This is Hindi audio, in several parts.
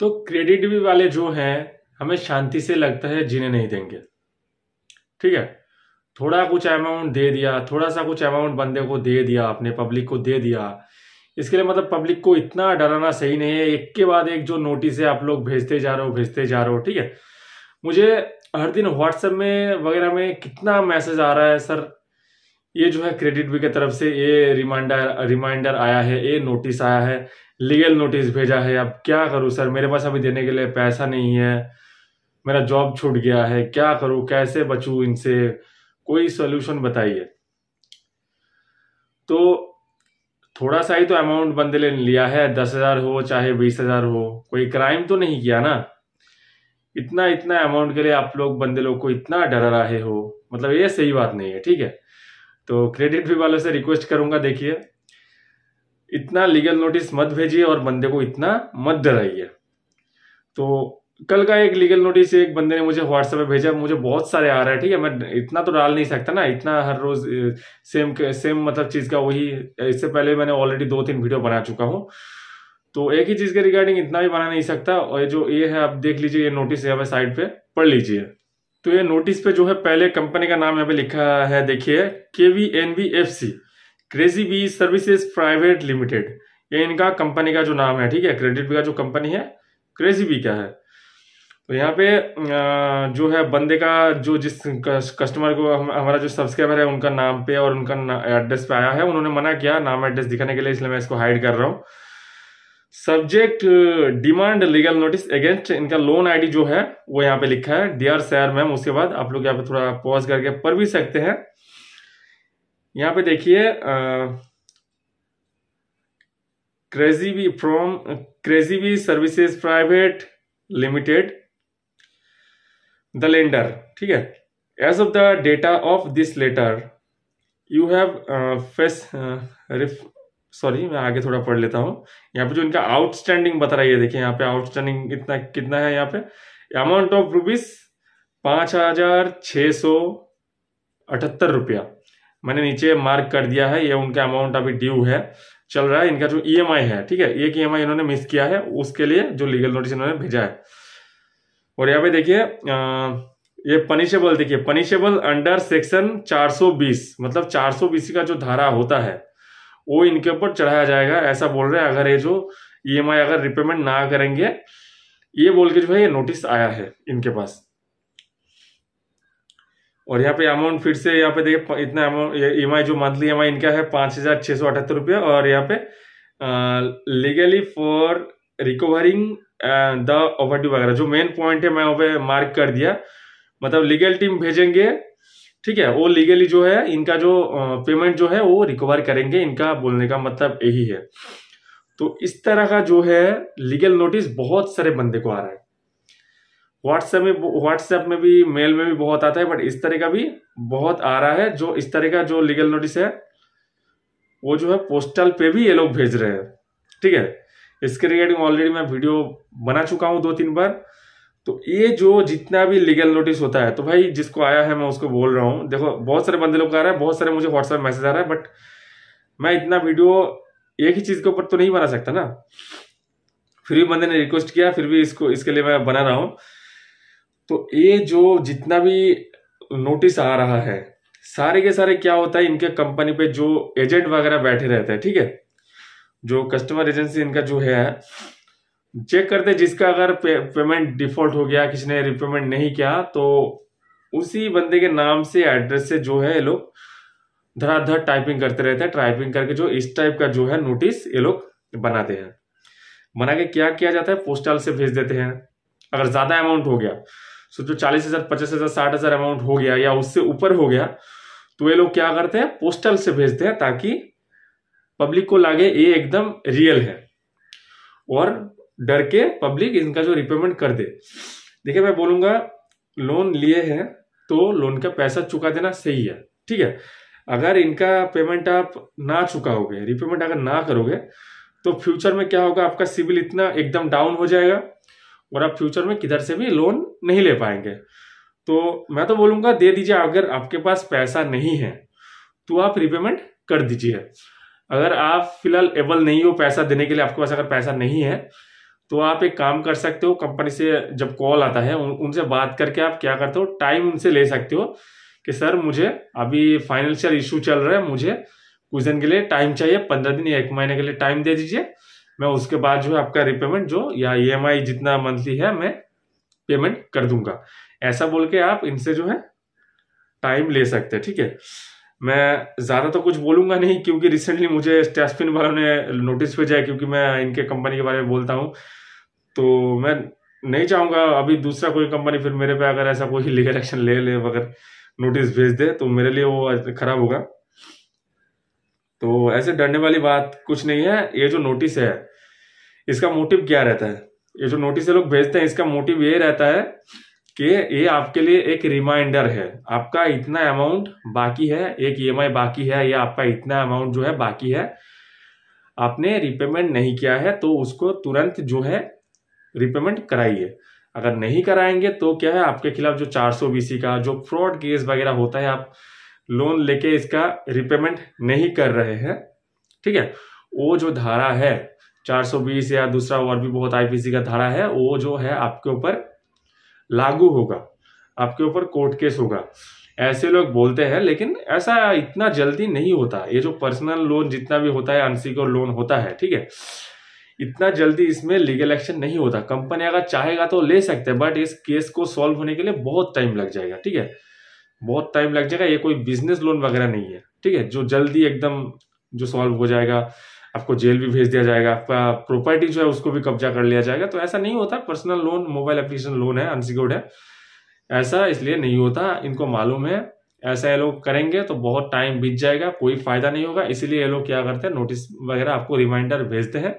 तो क्रेडिट भी वाले जो हैं हमें शांति से लगता है जीने नहीं देंगे ठीक है थोड़ा कुछ अमाउंट दे दिया थोड़ा सा कुछ अमाउंट बंदे को दे दिया अपने पब्लिक को दे दिया इसके लिए मतलब पब्लिक को इतना डराना सही नहीं है एक के बाद एक जो नोटिस है आप लोग भेजते जा रहे हो भेजते जा रहे हो ठीक है मुझे हर दिन व्हाट्सएप में वगैरह में कितना मैसेज आ रहा है सर ये जो है क्रेडिट बी की तरफ से ये रिमाइंडर रिमाइंडर आया है ये नोटिस आया है लीगल नोटिस भेजा है अब क्या करूँ सर मेरे पास अभी देने के लिए पैसा नहीं है मेरा जॉब छूट गया है क्या करूँ कैसे बचूँ इनसे कोई सोल्यूशन बताइए तो थोड़ा सा ही तो अमाउंट बंदे ने लिया है दस हज़ार हो चाहे बीस हज़ार हो कोई क्राइम तो नहीं किया ना इतना इतना अमाउंट के लिए आप लोग बंदे लोग को इतना डरा रहे हो मतलब ये सही बात नहीं है ठीक है तो क्रेडिट भी वालों से रिक्वेस्ट करूंगा देखिए इतना लीगल नोटिस मत भेजिए और बंदे को इतना मत डराइए तो कल का एक लीगल नोटिस एक बंदे ने मुझे व्हाट्सएप पे भेजा मुझे बहुत सारे आ रहा है ठीक है मैं इतना तो डाल नहीं सकता ना इतना हर रोज सेम सेम मतलब चीज का वही इससे पहले मैंने ऑलरेडी दो तीन वीडियो बना चुका हूँ तो एक ही चीज के रिगार्डिंग इतना भी बना नहीं सकता और जो ये है आप देख लीजिए ये नोटिस है साइड पे पढ़ लीजिए तो ये नोटिस पे जो है पहले कंपनी का नाम यहाँ पे लिखा है देखिए के वी N B F C KrazyBee services private limited ये इनका कंपनी का जो नाम है ठीक है क्रेडिट बी का जो कंपनी है क्रेजी बी का है तो यहाँ पे जो है बंदे का जो जिस कस्टमर को हम, हमारा जो सब्सक्राइबर है उनका नाम पे और उनका एड्रेस पे आया है उन्होंने मना किया नाम एड्रेस दिखाने के लिए इसलिए मैं इसको हाइड कर रहा हूँ subject demand legal notice against इनका लोन आईडी जो है वो यहाँ पे लिखा है डियर सर मैम उसके बाद आप लोग यहाँ पे थोड़ा पॉज करके पढ़ भी सकते हैं यहाँ पे देखिए KrazyBee from KrazyBee services private limited the lender ठीक है as of the data of this letter you have face sorry मैं आगे थोड़ा पढ़ लेता हूँ यहाँ पे जो इनका आउटस्टैंडिंग बता रही है देखिए यहाँ पे आउटस्टैंडिंग इतना कितना है यहाँ पे अमाउंट ऑफ रुपीज पांच हजार छः सौ अठहत्तर रुपया मैंने नीचे मार्क कर दिया है ये उनका अमाउंट अभी ड्यू है चल रहा है इनका जो ईएमआई e है ठीक है एक ईएमआई e इन्होंने मिस किया है उसके लिए जो लीगल नोटिस इन्होंने भेजा है और यहाँ पे देखिए ये पनिशेबल देखिए पनिशेबल अंडर सेक्शन 420 मतलब 420 का जो धारा होता है वो इनके ऊपर चढ़ाया जाएगा ऐसा बोल रहे हैं अगर ये जो ई e अगर रिपेमेंट ना करेंगे ये बोल के जो है ये नोटिस आया है इनके पास और यहाँ पे अमाउंट फिर से यहाँ पे देखिए इतना अमाउंट ई e जो मंथली ई e इनका है पांच हजार छह सौ अठहत्तर रुपया और यहाँ पे legally for recovering the over वगैरह जो मेन पॉइंट है मैं वहाँ पे मार्क कर दिया मतलब लीगल टीम भेजेंगे ठीक है वो लीगली जो है इनका जो पेमेंट जो है वो रिकवर करेंगे इनका बोलने का मतलब यही है तो इस तरह का जो है लीगल नोटिस बहुत सारे बंदे को आ रहा है व्हाट्सएप में व्हाट्सएप में भी मेल में भी बहुत आता है बट इस तरह का भी बहुत आ रहा है जो इस तरह का जो लीगल नोटिस है वो जो है पोस्टल पे भी ये लोग भेज रहे हैं ठीक है इसके रिगार्डिंग ऑलरेडी मैं वीडियो बना चुका हूं दो तीन बार तो ये जो जितना भी लीगल नोटिस होता है तो भाई जिसको आया है मैं उसको बोल रहा हूँ देखो बहुत सारे बंदे लोग आ रहे हैं बहुत सारे मुझे व्हाट्सएप मैसेज आ रहा है बट मैं इतना वीडियो एक ही चीज़ के ऊपर तो नहीं बना सकता ना फिर भी बंदे ने रिक्वेस्ट किया फिर भी इसको इसके लिए मैं बना रहा हूं तो ये जो जितना भी नोटिस आ रहा है सारे के सारे क्या होता है इनके कंपनी पे जो एजेंट वगैरह बैठे रहते हैं ठीक है जो कस्टमर एजेंसी इनका जो है चेक करते जिसका अगर पे, पेमेंट डिफॉल्ट हो गया किसी ने रिपेमेंट नहीं किया तो उसी बंदे के नाम से एड्रेस से जो है ये लोग धड़ाधड़ टाइपिंग करते रहते हैं टाइपिंग करके जो इस टाइप का जो है नोटिस ये लोग बनाते हैं बना के क्या किया जाता है पोस्टल से भेज देते हैं अगर ज़्यादा अमाउंट हो गया सो जो चालीस हज़ार पचास हज़ार साठ हज़ार अमाउंट हो गया या उससे ऊपर हो गया तो ये लोग क्या करते हैं पोस्टल से भेजते हैं ताकि पब्लिक को लगे ये एकदम रियल है और डर के पब्लिक इनका जो रिपेमेंट कर दे देखिए मैं बोलूंगा लोन लिए हैं तो लोन का पैसा चुका देना सही है ठीक है अगर इनका पेमेंट आप ना चुकाओगे रिपेमेंट अगर ना करोगे तो फ्यूचर में क्या होगा आपका सिविल इतना एकदम डाउन हो जाएगा और आप फ्यूचर में किधर से भी लोन नहीं ले पाएंगे तो मैं तो बोलूंगा दे दीजिए अगर आपके पास पैसा नहीं है तो आप रिपेमेंट कर दीजिए अगर आप फिलहाल एबल नहीं हो पैसा देने के लिए आपके पास अगर पैसा नहीं है तो आप एक काम कर सकते हो कंपनी से जब कॉल आता है उन, उनसे बात करके आप क्या करते हो टाइम उनसे ले सकते हो कि सर मुझे अभी फाइनेंशियल इशू चल रहा है मुझे कुछ दिन के लिए टाइम चाहिए पंद्रह दिन या एक महीने के लिए टाइम दे दीजिए मैं उसके बाद जो है आपका रिपेमेंट जो या ई e जितना मंथली है मैं पेमेंट कर दूंगा ऐसा बोल के आप इनसे जो है टाइम ले सकते हैं ठीक है मैं ज़्यादा तो कुछ बोलूँगा नहीं क्योंकि रिसेंटली मुझे स्टेस्पिन वालों ने नोटिस भेजा है क्योंकि मैं इनके कंपनी के बारे में बोलता हूँ तो मैं नहीं चाहूँगा अभी दूसरा कोई कंपनी फिर मेरे पे अगर ऐसा कोई लीगल एक्शन ले ले अगर नोटिस भेज दे तो मेरे लिए वो खराब होगा तो ऐसे डरने वाली बात कुछ नहीं है ये जो नोटिस है इसका मोटिव क्या रहता है ये जो नोटिस लोग भेजते हैं इसका मोटिव ये रहता है कि ये आपके लिए एक रिमाइंडर है आपका इतना अमाउंट बाकी है एक ई e बाकी है या आपका इतना अमाउंट जो है बाकी है आपने रिपेमेंट नहीं किया है तो उसको तुरंत जो है रिपेमेंट कराइए अगर नहीं कराएंगे तो क्या है आपके खिलाफ जो चार सौ बीसी का जो फ्रॉड केस वगैरह होता है आप लोन लेके इसका रिपेमेंट नहीं कर रहे हैं ठीक है वो जो धारा है 420 या दूसरा और भी बहुत आईपीसी का धारा है वो जो है आपके ऊपर लागू होगा आपके ऊपर कोर्ट केस होगा ऐसे लोग बोलते हैं लेकिन ऐसा इतना जल्दी नहीं होता ये जो पर्सनल लोन जितना भी होता है अनसिक्योर लोन होता है ठीक है इतना जल्दी इसमें लीगल एक्शन नहीं होता कंपनी अगर चाहेगा तो ले सकते हैं बट इस केस को सॉल्व होने के लिए बहुत टाइम लग जाएगा ठीक है बहुत टाइम लग जाएगा ये कोई बिजनेस लोन वगैरह नहीं है ठीक है जो जल्दी एकदम जो सॉल्व हो जाएगा आपको जेल भी भेज दिया जाएगा आपका प्रॉपर्टी जो है उसको भी कब्जा कर लिया जाएगा तो ऐसा नहीं होता personal loan mobile application loan है अनसिक्योर्ड है ऐसा इसलिए नहीं होता इनको मालूम है ऐसा ये लोग करेंगे तो बहुत टाइम बीत जाएगा कोई फायदा नहीं होगा इसीलिए ये लोग क्या करते हैं नोटिस वगैरह आपको रिमाइंडर भेजते हैं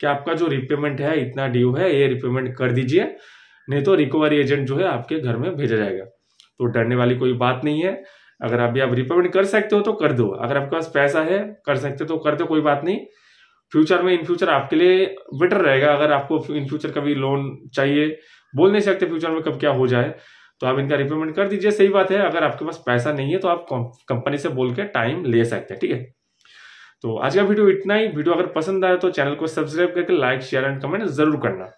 कि आपका जो रिपेमेंट है इतना ड्यू है ये रिपेमेंट कर दीजिए नहीं तो रिकवरी एजेंट जो है आपके घर में भेजा जाएगा तो डरने वाली कोई बात नहीं है अगर अभी आप रिपेमेंट कर सकते हो तो कर दो अगर आपके पास पैसा है कर सकते हो तो कर दो कोई बात नहीं फ्यूचर में इन फ्यूचर आपके लिए बेटर रहेगा अगर आपको इन फ्यूचर कभी लोन चाहिए बोल नहीं सकते फ्यूचर में कब क्या हो जाए तो आप इनका रिपेमेंट कर दीजिए सही बात है अगर आपके पास पैसा नहीं है तो आप कंपनी से बोल के टाइम ले सकते हैं ठीक है तो आज का वीडियो इतना ही वीडियो अगर पसंद आया तो चैनल को सब्सक्राइब करके लाइक शेयर एंड कमेंट जरूर करना